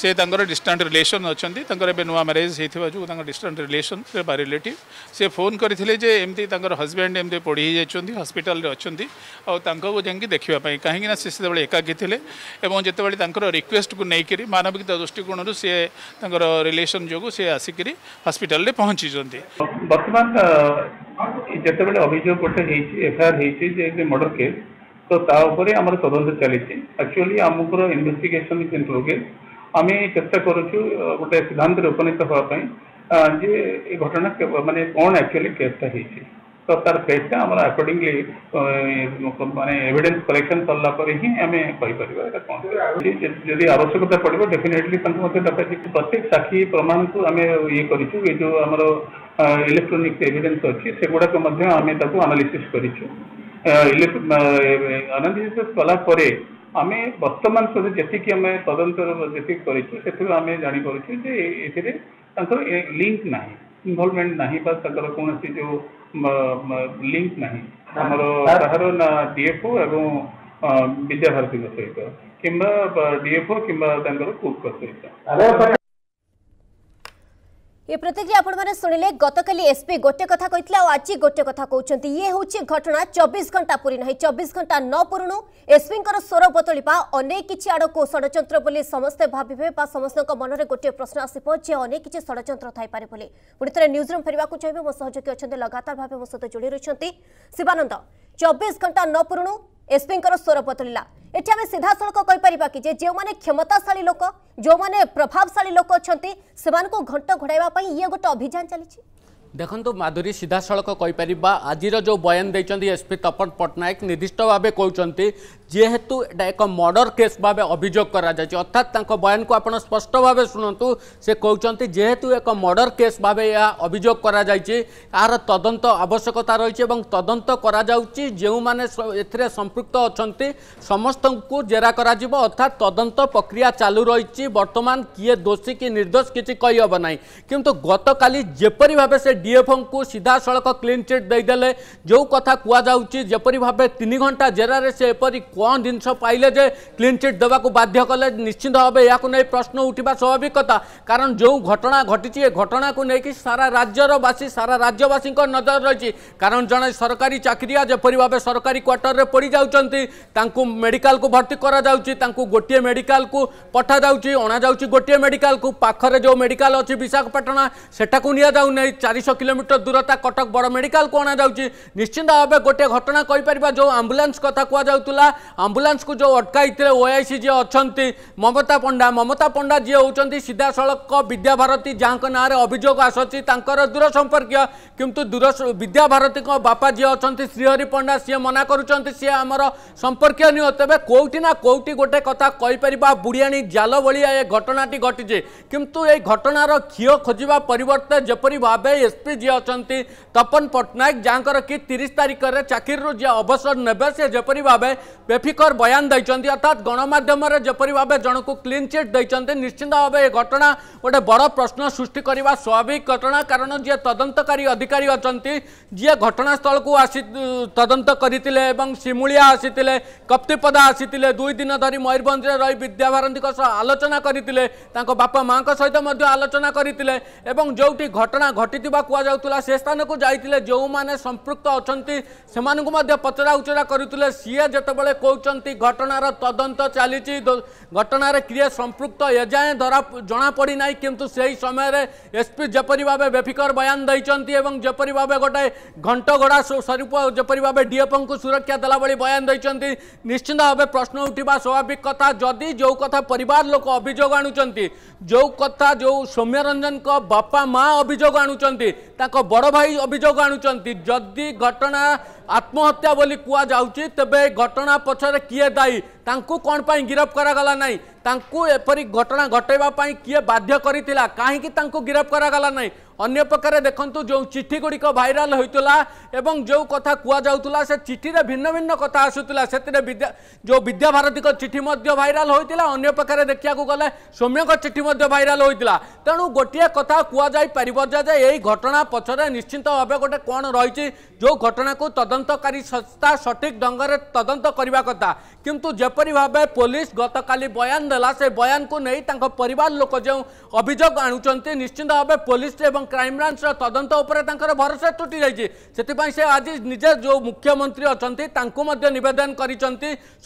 ସେ ତାଙ୍କର ଡିଷ୍ଟାଣ୍ଟ ରିଲେସନ୍ ଅଛନ୍ତି ତାଙ୍କର ଏବେ ନୂଆ ମ୍ୟାରେଜ୍ ହେଇଥିବା ଯୋଗୁଁ ତାଙ୍କ ଡିଷ୍ଟାଣ୍ଟ ରିଲେସନ୍ ବା ରିଲେଟିଭ୍ ସେ ଫୋନ୍ କରିଥିଲେ ଯେ ଏମିତି ତାଙ୍କର ହଜବେଣ୍ଡ ଏମିତି ପଢ଼ି ହେଇଯାଇଛନ୍ତି ହସ୍ପିଟାଲରେ ଅଛନ୍ତି ଆଉ ତାଙ୍କୁ ଯାଇକି ଦେଖିବା ପାଇଁ କାହିଁକିନା ସେ ସେତେବେଳେ ଏକାକୀ ଥିଲେ ଏବଂ ଯେତେବେଳେ ତାଙ୍କର ରିକ୍ୱେଷ୍ଟକୁ ନେଇକରି ମାନବିକତା ଦୃଷ୍ଟିକୋଣରୁ ସିଏ ତାଙ୍କର ରିଲେସନ୍ ଯୋଗୁଁ ସିଏ ଆସିକରି ହସ୍ପିଟାଲରେ ପହଞ୍ଚିଛନ୍ତି ବର୍ତ୍ତମାନ ଯେତେବେଳେ ଅଭିଯୋଗ ଗୋଟେ ହେଇଛି ଏଫଆଇଆର୍ ହେଇଛି ଯେ ମର୍ଡର କେସ୍ ତ ତା ଉପରେ ଆମର ତଦନ୍ତ ଚାଲିଛି ଆକ୍ଚୁଆଲି ଆମର ଇନଭେଷ୍ଟିଗେସନ୍ ଇନ୍ ପ୍ରୋଗ୍ରେସ୍ আমি চেষ্টা করুছু গোটে সিদ্ধান্তের উপনীত হওয়া পাই যে এই ঘটনা মানে কোণ একচুয়ালি কেসটা হয়েছে তো তার ফেসটা আমরা আকর্ডিংলি মানে এভিডেন্স কলেকশন সরলা পরে হি আমি কইপারিবা এটা কোণ যদি আবশ্যকতা পড়িব ডেফিনেটলি তাঙ্কু মধ্যে ডাকাযাইছে প্রত্যেক সাক্ষী প্রমাণকু আমি ইয়ে করিছু এই যে আমার ইলেকট্রোনিক্স এভিডেন্স অছি সেগুড়াক মধ্যে আমি তাকে আনালিসিস করিছু ইলেকট্রো আনালিসিস কলা পরে আমি বর্তমান সদে যেটি কি আমি তদন্তর যেটি করিছি সেটি আমি জানি পড়ছি যে এതിരെ তার কোনো লিংক নাই ইনভলভমেন্ট নাই বা তার কোনো সিটিও লিংক নাই আমার শহরন ডিএফ এবং বিদ্যার্থী মতে কিম্বা ডিএফও কিম্বা তার কোপ করতে থাকে ଏ ପ୍ରତିକ୍ରିୟା ଆପଣମାନେ ଶୁଣିଲେ ଗତକାଲି ଏସ୍ପି ଗୋଟେ କଥା କହିଥିଲେ ଆଉ ଆଜି ଗୋଟେ କଥା କହୁଛନ୍ତି ଇଏ ହେଉଛି ଘଟଣା ଚବିଶ ଘଣ୍ଟା ପୁରୀ ନାହିଁ ଚବିଶ ଘଣ୍ଟା ନ ପୁରୁଣୁ ଏସ୍ପିଙ୍କର ସ୍ୱର ବଦଳିବା ଅନେକ କିଛି ଆଡ଼କୁ ଷଡ଼ଯନ୍ତ୍ର ବୋଲି ସମସ୍ତେ ଭାବିବେ ବା ସମସ୍ତଙ୍କ ମନରେ ଗୋଟିଏ ପ୍ରଶ୍ନ ଆସିବ ଯେ ଅନେକ କିଛି ଷଡ଼ଯନ୍ତ୍ର ଥାଇପାରେ ବୋଲି ପୁଣି ଥରେ ନ୍ୟୁଜ୍ରୁମ୍ ଫେରିବାକୁ ଚାହିଁବେ ମୋ ସହଯୋଗୀ ଅଛନ୍ତି ଲଗାତାର ଭାବେ ମୋ ସହିତ ଯୋଡ଼ି ରହିଛନ୍ତି ଶିବାନନ୍ଦ চব্বিশ ঘণ্টা ন পুরুণু এসপিঙ্কর স্বর বদলিলা এটি আমি সিধাসলখ কইপারা কি যে যে ক্ষমতাশালী লোক যে প্রভাবশালী লোক অনেক সে ঘণ্ট ঘোড়াইবা ইয়ে গোটে অভিযান চালছে ଦେଖନ୍ତୁ ମାଧୁରୀ ସିଧାସଳଖ କହିପାରିବା ଆଜିର ଯେଉଁ ବୟାନ ଦେଇଛନ୍ତି ଏସ୍ପି ତପନ ପଟ୍ଟନାୟକ ନିର୍ଦ୍ଦିଷ୍ଟ ଭାବେ କହୁଛନ୍ତି যেহেতু এটা এক মর্ডর কেস ভাবে অভিযোগ করা যাচ্ছে অর্থাৎ তাঁর বয়ানকে আপনার স্পষ্ট ভাবে শুণতু সে কৌঁচ যেহেতু এক মর্ডর কেস ভাবে অভিযোগ করা যাইছে এর তদন্ত আবশ্যকতা রয়েছে এবং তদন্ত করা যাচ্ছে যে এতে সম্পৃক্ত অনেক সমস্ত জেরা করা অর্থাৎ তদন্ত প্রক্রিয়া চালু রয়েছে বর্তমান কিয়ে দোষী কি নির্দোষ কিছু কইহব না কিন্তু গতকালি যেপরি ভাবে সে ডিএফও সিধাসলখ ক্লিন চিট দিয়ে যে কথা কুয়া যাচ্ছে যেপরি ভাবে তিন ঘন্টা জেরার সে এপরি कौन जिनस पाइले क्लीन चिट देवा बाध्य कले निश्चिंत भाव या प्रश्न उठा स्वाभाविक कथा कारण जो घटना घटी ए घटना को लेकिन सारा राज्यरवासी सारा राज्यवासी नजर रही कारण जड़े सरकारी चाकरिया जपरी भाव सरकारी क्वार्टर में पड़ जाऊँ मेडिका को भर्ती करा गोटे मेडिकाल को पठा जाऊँगी गोटे मेडिकाल को पाखे जो मेडिका अच्छी विशाखापाटना सेटा को नि चारिश किलोमीटर दूरता कटक बड़ मेडिका को अणाऊ निश्चिंत भाव गोटे घटना कहीपर जो आंबुलांस कथा कहला ଆମ୍ବୁଲାନ୍ସ କୁ ଯେଉଁ ଅଟକାଇଥିଲେ ଓଆଇସି ଯିଏ ଅଛନ୍ତି ମମତା ପଣ୍ଡା ମମତା ପଣ୍ଡା ଯିଏ ହେଉଛନ୍ତି ସିଧାସଳଖ ବିଦ୍ୟାଭାରତୀ ଯାହାଙ୍କ ନାଁରେ ଅଭିଯୋଗ ଆସୁଛି ତାଙ୍କର ଦୂର ସମ୍ପର୍କୀୟ କିନ୍ତୁ ଦୂର ବିଦ୍ୟାଭାରତୀଙ୍କ ବାପା ଯିଏ ଅଛନ୍ତି ଶ୍ରୀହରି ପଣ୍ଡା ସିଏ ମନା କରୁଛନ୍ତି ସିଏ ଆମର ସମ୍ପର୍କୀୟ ନୁହେଁ ତେବେ କେଉଁଠି ନା କେଉଁଠି ଗୋଟେ କଥା କହିପାରିବା ବୁଢ଼ିଆଣୀ ଜାଲ ଭଳିଆ ଏ ଘଟଣାଟି ଘଟିଛି କିନ୍ତୁ ଏ ଘଟଣାର କ୍ଷୀୟ ଖୋଜିବା ପରିବର୍ତ୍ତେ ଯେପରି ଭାବେ ଏସ୍ପି ଯିଏ ଅଛନ୍ତି ତପନ ପଟ୍ଟନାୟକ ଯାହାଙ୍କର କି ତିରିଶ ତାରିଖରେ ଚାକିରିରୁ ଯିଏ ଅବସର ନେବେ ସେ ଯେପରି ଭାବେ बेफिकर बयान देते अर्थात गणमाध्यम जपरी भाव जन को क्लीन चिट देते निश्चिंत भाव यह घटना गोटे बड़ प्रश्न सृष्टि करवा स्वाभाविक घटना कारण जी तदंतकारी अधिकारी अच्छा जी घटनास्थल को आसी तदंत करते शिमुिया आसी कप्तिपदा आसी दुई दिन धरी मयूरभ रही विद्याभारती आलोचना करते बाप माँ सहित आलोचना करते जो घटना घटी कहुला से स्थान को जाते जो मैंने संपृक्त अच्छा से पचरा उचरा करते सीए जिते कौन घटनार तदंत चली घटना किए संप्रक्त एजाए धरा जना पड़ना समय एसपी जपरी भाव बेफिकर बयान देखते जपरी भाव गोटे घंट घड़ा स्वरूप जपरी भाव डीएफ को सुरक्षा देला भाई बयान देखते निश्चिंत भाव प्रश्न उठा स्वाभाविक कथ जदि जो कथ पर लोक अभोग आो कथा जो सौम्यरंजन बापा माँ अभोग आड़ भाई अभोग आदि घटना आत्महत्या कहु कुछ तेज घटना पछर किए दायी ତାଙ୍କୁ କ'ଣ ପାଇଁ ଗିରଫ କରାଗଲା ନାହିଁ ତାଙ୍କୁ ଏପରି ଘଟଣା ଘଟାଇବା ପାଇଁ କିଏ ବାଧ୍ୟ କରିଥିଲା କାହିଁକି ତାଙ୍କୁ ଗିରଫ କରାଗଲା ନାହିଁ ଅନ୍ୟ ପକ୍ଷରେ ଦେଖନ୍ତୁ ଯେଉଁ ଚିଠିଗୁଡ଼ିକ ଭାଇରାଲ ହୋଇଥିଲା ଏବଂ ଯେଉଁ କଥା କୁହାଯାଉଥିଲା ସେ ଚିଠିରେ ଭିନ୍ନ ଭିନ୍ନ କଥା ଆସୁଥିଲା ସେଥିରେ ବିଦ୍ୟା ଯେଉଁ ବିଦ୍ୟାଭାରତୀଙ୍କ ଚିଠି ମଧ୍ୟ ଭାଇରାଲ ହୋଇଥିଲା ଅନ୍ୟ ପକ୍ଷରେ ଦେଖିବାକୁ ଗଲେ ସୌମ୍ୟଙ୍କ ଚିଠି ମଧ୍ୟ ଭାଇରାଲ ହୋଇଥିଲା ତେଣୁ ଗୋଟିଏ କଥା କୁହାଯାଇପାରିବ ଯେ ଏହି ଘଟଣା ପଛରେ ନିଶ୍ଚିନ୍ତ ଭାବେ ଗୋଟେ କ'ଣ ରହିଛି ଯେଉଁ ଘଟଣାକୁ ତଦନ୍ତକାରୀ ସଂସ୍ଥା ସଠିକ୍ ଢଙ୍ଗରେ ତଦନ୍ତ କରିବା କଥା କିନ୍ତୁ ଯେପରି जपरी भाव पुलिस गत काली बयान देला से बयान को नहीं परिवार लोक जो अभोग आश्चिंत निश्चिंत भाव पुलिस और क्राइमब्रांच तदंत भरोसा तुटी जाइए से आज निजे जो मुख्यमंत्री अच्छा नवेदन कर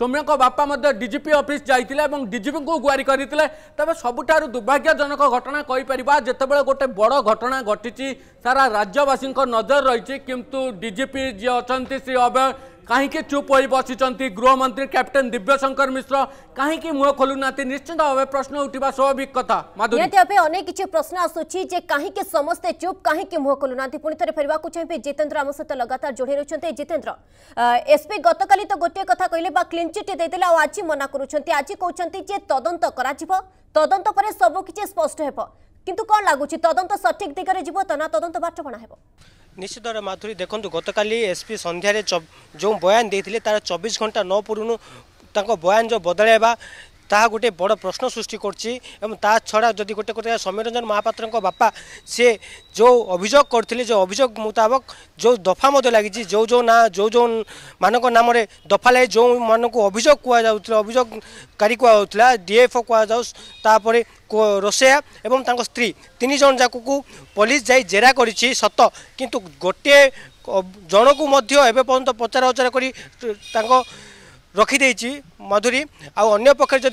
सौम्य बापा डीजीपी अफिस् जाते डीजीपी को गुआरी करते तेज सबुठ दुर्भाग्यजनक घटना कहींपर जितेबाला गोटे बड़ घटना घटी सारा राज्यवासी नजर रही कि डीजीपी जी अच्छा श्री अभय କାହିଁକି ଚୁପ୍ ହୋଇ ବସିଛନ୍ତି ଗୃହମନ୍ତ୍ରୀ କ୍ୟାପ୍ଟେନ୍ ଦିବ୍ୟଶଙ୍କର ମିଶ୍ର କାହିଁକି ମୁହଁ ଖୋଲୁନାହାନ୍ତି ନିଶ୍ଚିତ ଭାବେ ପ୍ରଶ୍ନ ଉଠିବା ସ୍ୱାଭାବିକ କଥା ନିହାତି ଭାବେ ଅନେକ କିଛି ପ୍ରଶ୍ନ ଆସୁଛି ଯେ କାହିଁକି ସମସ୍ତେ ଚୁପ୍ କାହିଁକି ମୁହଁ ଖୋଲୁନାହାନ୍ତି ପୁଣି ଥରେ ଫେରିବାକୁ ଚାହିଁବି ଜିତେନ୍ଦ୍ର ଆମ ସହିତ ଲଗାତାର ଯୋଡ଼ି ରହିଛନ୍ତି ଜିତେନ୍ଦ୍ର ଏସ୍ପି ଗତକାଲି ତ ଗୋଟିଏ କଥା କହିଲେ ବା କ୍ଲିନ୍ଚିଟ୍ ଦେଇଦେଲେ ଆଉ ଆଜି ମନା କରୁଛନ୍ତି ଆଜି କହୁଛନ୍ତି ଯେ ତଦନ୍ତ କରାଯିବ ତଦନ୍ତ ପରେ ସବୁକିଛି ସ୍ପଷ୍ଟ ହେବ କିନ୍ତୁ କ'ଣ ଲାଗୁଛି ତଦନ୍ତ ସଠିକ୍ ଦିଗରେ ଯିବ ତ ନା ତଦନ୍ତ ବାଟବଣା ହେବ ନିଶ୍ଚିତ ଭାବରେ ମାଧୁରୀ ଦେଖନ୍ତୁ ଗତକାଲି ଏସ୍ପି ସନ୍ଧ୍ୟାରେ ଯେଉଁ ବୟାନ ଦେଇଥିଲେ ତା'ର ଚବିଶ ଘଣ୍ଟା ନ ପୂରୁଣୁ ତାଙ୍କ ବୟାନ ଯେଉଁ ବଦଳାଇବା ତାହା ଗୋଟେ ବଡ଼ ପ୍ରଶ୍ନ ସୃଷ୍ଟି କରୁଛି ଏବଂ ତା ଛଡ଼ା ଯଦି ଗୋଟେ କଥା ସୌମ୍ୟରଞ୍ଜନ ମହାପାତ୍ରଙ୍କ ବାପା ସେ ଯେଉଁ ଅଭିଯୋଗ କରିଥିଲେ ଯେଉଁ ଅଭିଯୋଗ ମୁତାବକ ଯେଉଁ ଦଫା ମଧ୍ୟ ଲାଗିଛି ଯେଉଁ ଯେଉଁ ନାଁ ଯେଉଁ ଯେଉଁ ମାନଙ୍କ ନାମରେ ଦଫା ଲାଗି ଯେଉଁମାନଙ୍କୁ ଅଭିଯୋଗ କୁହାଯାଉଥିଲା ଅଭିଯୋଗକାରୀ କୁହାଯାଉଥିଲା ଡିଏଫ୍ଓ କୁହାଯାଉ ତାପରେ ରୋଷେୟା ଏବଂ ତାଙ୍କ ସ୍ତ୍ରୀ ତିନି ଜଣ ଯାକକୁ ପୋଲିସ ଯାଇ ଜେରା କରିଛି ସତ କିନ୍ତୁ ଗୋଟିଏ ଜଣକୁ ମଧ୍ୟ ଏବେ ପର୍ଯ୍ୟନ୍ତ ପଚରା ଉଚରା କରି ତାଙ୍କ रखी मधुरी आय पक्ष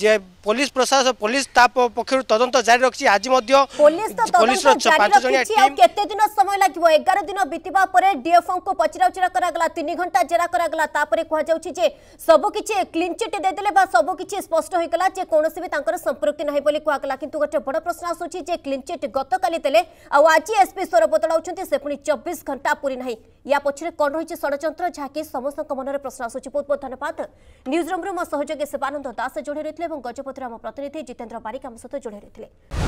कह पुलिस प्रशासन पुलिस पक्ष तदंत जारी रखी आज पुलिस दिन समय लगे एगार दिन बीतवा डीएफओ को पचराउचरा तीन घंटा जेरा करबकि क्लीन चिट देदे सबकि स्पष्ट होगा कौन भी संपुक्ति ना बोली कहला कि गोटे बड़ प्रश्न आस क्लीन चिट गत देते आज एसपी स्वर बदलाव से पुणी चौबीस घंटा पूरी ना या पक्ष रही षड़ जहाँकि समस्त मन में प्रश्न आस গজপতি ধন্যবাদ নিউজ রুম্রু মো সহযোগী শিবানন্দ দাস যোড়ে রয়েছে এবং গজপতির আম প্রতিনিধি জিতেন্দ্র বারিক আম সহ যোড়ে রয়েছে